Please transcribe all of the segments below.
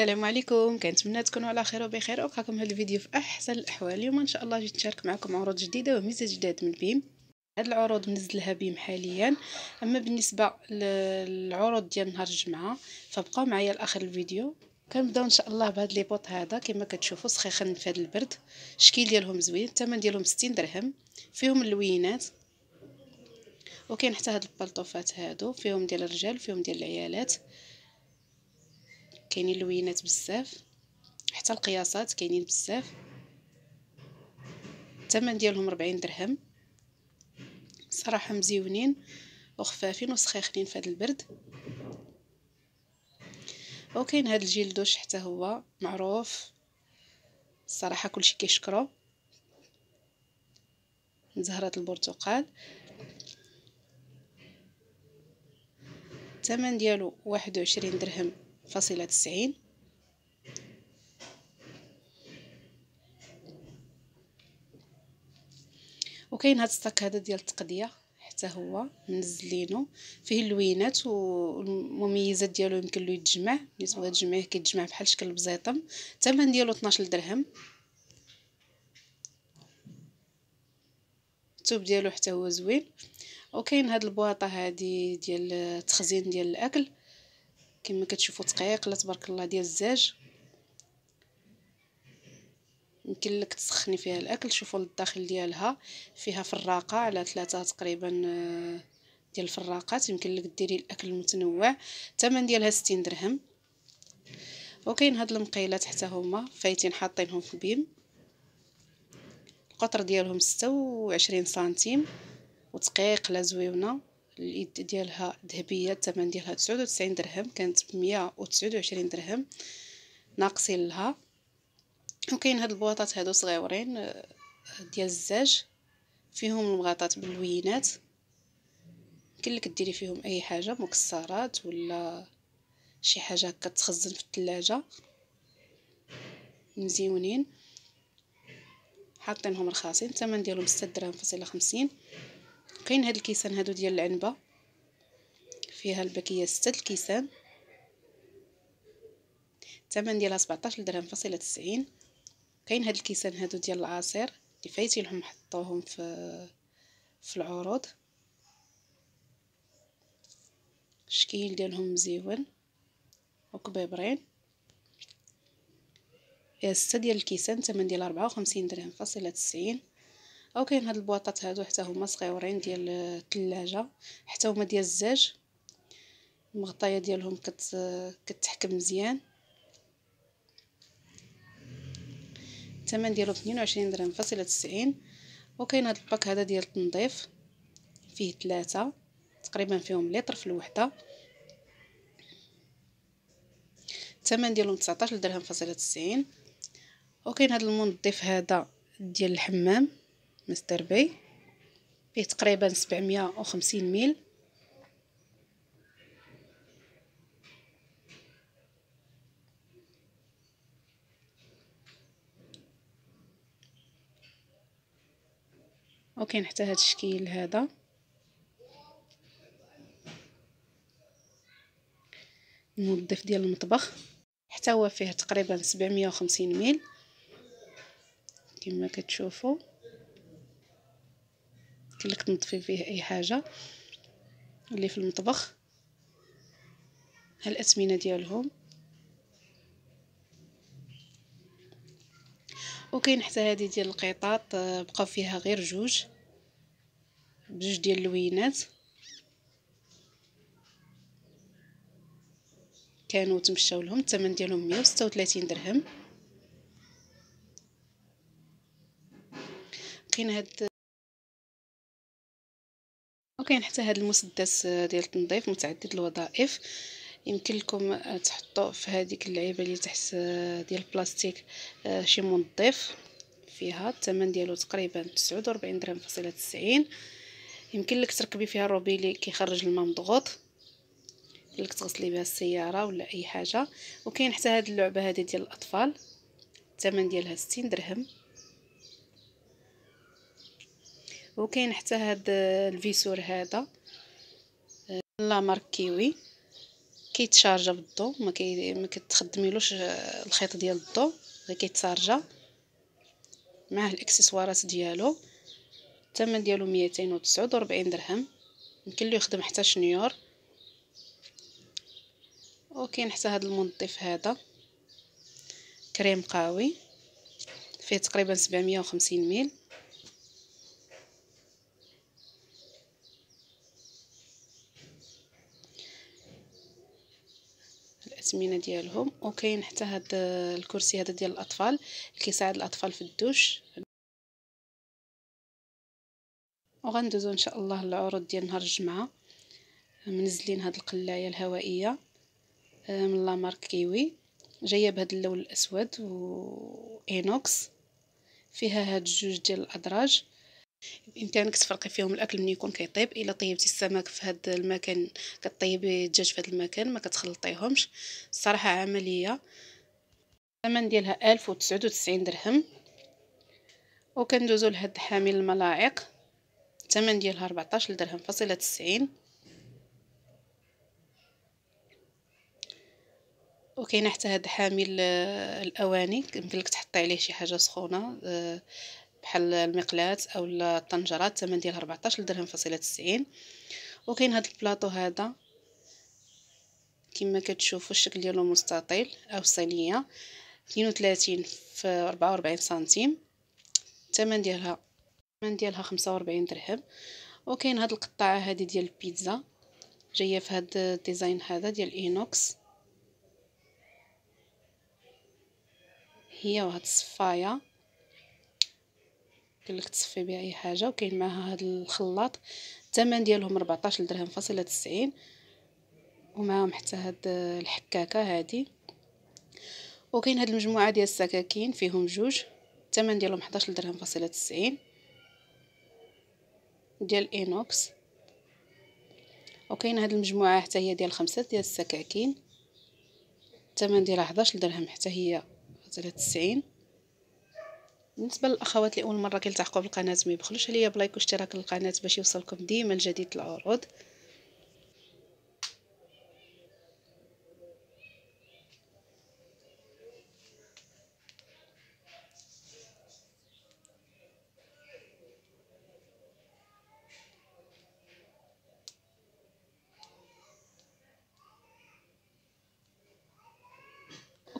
السلام عليكم كنتمنى تكونوا على خير وبخير وبقاكم هذا الفيديو في احسن الاحوال اليوم ان شاء الله جيت نشارك معكم عروض جديده وميزه جداد من بيم هاد العروض منزلها بيم حاليا اما بالنسبه للعروض ديال نهار الجمعه فبقاو معايا لاخر الفيديو كنبداو ان شاء الله بهاد لي بوط هذا كما كتشوفوا سخيخن في هاد البرد الشكل ديالهم زوين الثمن ديالهم 60 درهم فيهم اللوينات وكاين حتى هاد البلطوفات هادو فيهم ديال الرجال فيهم ديال العيالات كاينين اللوينات بزاف حتى القياسات كاينين بزاف الثمن ديالهم 40 درهم صراحه مزيونين وخفافين وسخيخين في هذا البرد وكاين هذا الجيل دوش حتى هو معروف الصراحه كلشي كيشكرو زهره البرتقال الثمن ديالو واحد درهم فاصلة تسعين وكاين هاد الصاك هذا ديال التقدية حتى هو منزلينو فيه اللوينات والمميزات ديالو يمكن له يتجمع لي تبغي تجمعيه كيتجمع بحال شكل البزيطم الثمن ديالو طناش درهم التوب ديالو حتى هو زوين وكاين هاد البواطه هادي ديال التخزين ديال الاكل كما كتشوفوا دقيق لا تبارك الله ديال الزاج يمكن لك تسخني فيها الاكل شوفوا الداخل ديالها فيها فراقه على ثلاثه تقريبا آه، ديال الفراقات يمكن لك ديري الاكل المتنوع الثمن ديالها 60 درهم وكاين هاد المقيلات حتى هما فايتين حاطينهم في بيم القطر ديالهم 26 سنتيم وتقيق لا زويونه اليد ديالها ذهبية الثمن ديالها تسعود وتسعين درهم كانت بمية وتسعود وعشرين درهم ناقصين لها وكاين هاد البواطات هادو صغيورين آه، ديال الزاج فيهم المغاطات باللوينات يمكن لك ديري فيهم اي حاجه مكسرات ولا شي حاجه هكا تخزن في الثلاجه مزيونين حاطينهم رخاصين الثمن ديالهم 6 درهم فاصله 50 كاين هاد الكيسان هادو ديال العنبه فيها البكيه سته الكيسان الثمن ديالها 17 درهم فاصله 90 كاين هاد الكيسان هادو ديال العصير اللي فايتين لهم حطوهم في في العروض الشكل ديالهم مزيون وكبيبرين فيها ستة ديال الكيسان الثمن ديالها 54 درهم فاصلة 90 او كاين هاد البواطات هادو حتى هما صغيورين ديال الثلاجه حتى هما ديال الزاج المغطايه ديالهم كت كتحكم مزيان الثمن ديالو 22 درهم فاصله 90 وكاين هاد الباك هذا ديال التنظيف فيه ثلاثة تقريبا فيهم لتر في الوحده الثمن ديالهم 19 درهم فاصله 90 وكاين هاد المنظف هذا ديال الحمام مستر بي فيه تقريبا سبعمية وخمسين ميل وكاين حتى هاد الشكل هذا المنظف ديال المطبخ حتى هو فيه تقريبا سبعمية وخمسين ميل كما كتشوفوا خليك تنطفي فيه اي حاجه اللي في المطبخ هالاثمنه ديالهم وكاين حتى هذه ديال القطاط آه، بقاو فيها غير جوج بجوج ديال اللوينات كانوا تمشاو لهم الثمن ديالهم 136 درهم كاين هاد كاين حتى هذا المسدس ديال التنظيف متعدد الوظائف يمكن لكم تحطوا في هذيك اللعيبه اللي تحت آه، ديال البلاستيك آه، شي منظف فيها الثمن ديالو تقريبا 49 درهم فاصله 90 يمكن لك تركبي فيها الروبي اللي كيخرج الماء مضغوط يمكن لك تغسلي بها السياره ولا اي حاجه وكاين حتى هاد اللعبه هذه ديال الاطفال الثمن ديالها 60 درهم وكاين حتى هاد الفيسور هذا لا مارك كيوي كيتشارجا بالضو ما كي ما كتخدميلوش الخيط ديال الضو غير كيتشارجا معاه الاكسسوارات ديالو الثمن ديالو ميتين درهم يمكن له يخدم حتى شنيور وكاين حتى هذا المنظف هذا كريم قوي فيه تقريبا سبعمية ميل الاسمنه ديالهم وكاين حتى هاد الكرسي هذا ديال الاطفال اللي كيساعد الاطفال في الدوش وغندوزو ان شاء الله للعروض ديال نهار الجمعه منزلين هاد القلايه الهوائيه من لامارك كيوي جايه بهذا اللون الاسود اينوكس فيها هاد الجوج ديال الادراج بامكانك تفرقي فيهم الاكل من يكون كيطيب الا طيبتي السمك في هذا المكان كطيبي الدجاج في هذا المكان ما كتخلطيهمش الصراحه عمليه الثمن ديالها 1099 درهم وكندوزو لهاد حامل الملاعق الثمن ديالها 14 درهم فاصله 90 وكاين حتى هاد حامل آه، الاواني يمكن لك تحطي عليه شي حاجه سخونه آه، بحال المقلاة او الطنجره الثمن ديالها 14 درهم فاصله 90 وكاين هذا البلاطو هذا كما كتشوفوا الشكل ديالو مستطيل او صينيه 32 في 44 سنتيم الثمن ديالها الثمن ديالها 45 درهم وكاين هاد القطعه هذه ديال البيتزا جايه في هاد الديزاين هذا ديال اينوكس هي وهاد الصفايه يمكن لك تصفي بها اي حاجه وكاين معها هذا الخلاط الثمن ديالهم 14 درهم فاصله 90 ومعهم حتى هاد الحكاكه هادي وكاين هاد المجموعه ديال السكاكين فيهم جوج الثمن ديالهم 11 درهم فاصله 90 ديال اينوكس وكاين هاد المجموعه حتى هي ديال خمسه ديال السكاكين الثمن ديالها 11 درهم حتى هي 93 بالنسبه للاخوات اللي اول مره كيلتحقوا بالقناه ما يبخلوش عليا بلايك واشتراك للقناه باش يوصلكم ديما الجديد العروض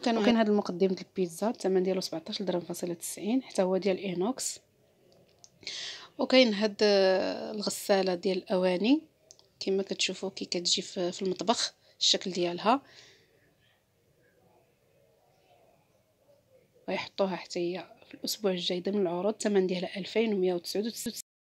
وكان وكان هذا المقدم ديال البيتزا الثمن ديالو 17 درهم فاصله 90 حتى هو ديال اينوكس وكاين هاد آه، الغساله ديال الاواني كما كتشوفوا كي كتجي في المطبخ الشكل ديالها ويحطوها حتى هي في الاسبوع الجاي ضمن العروض الثمن ديالها 2199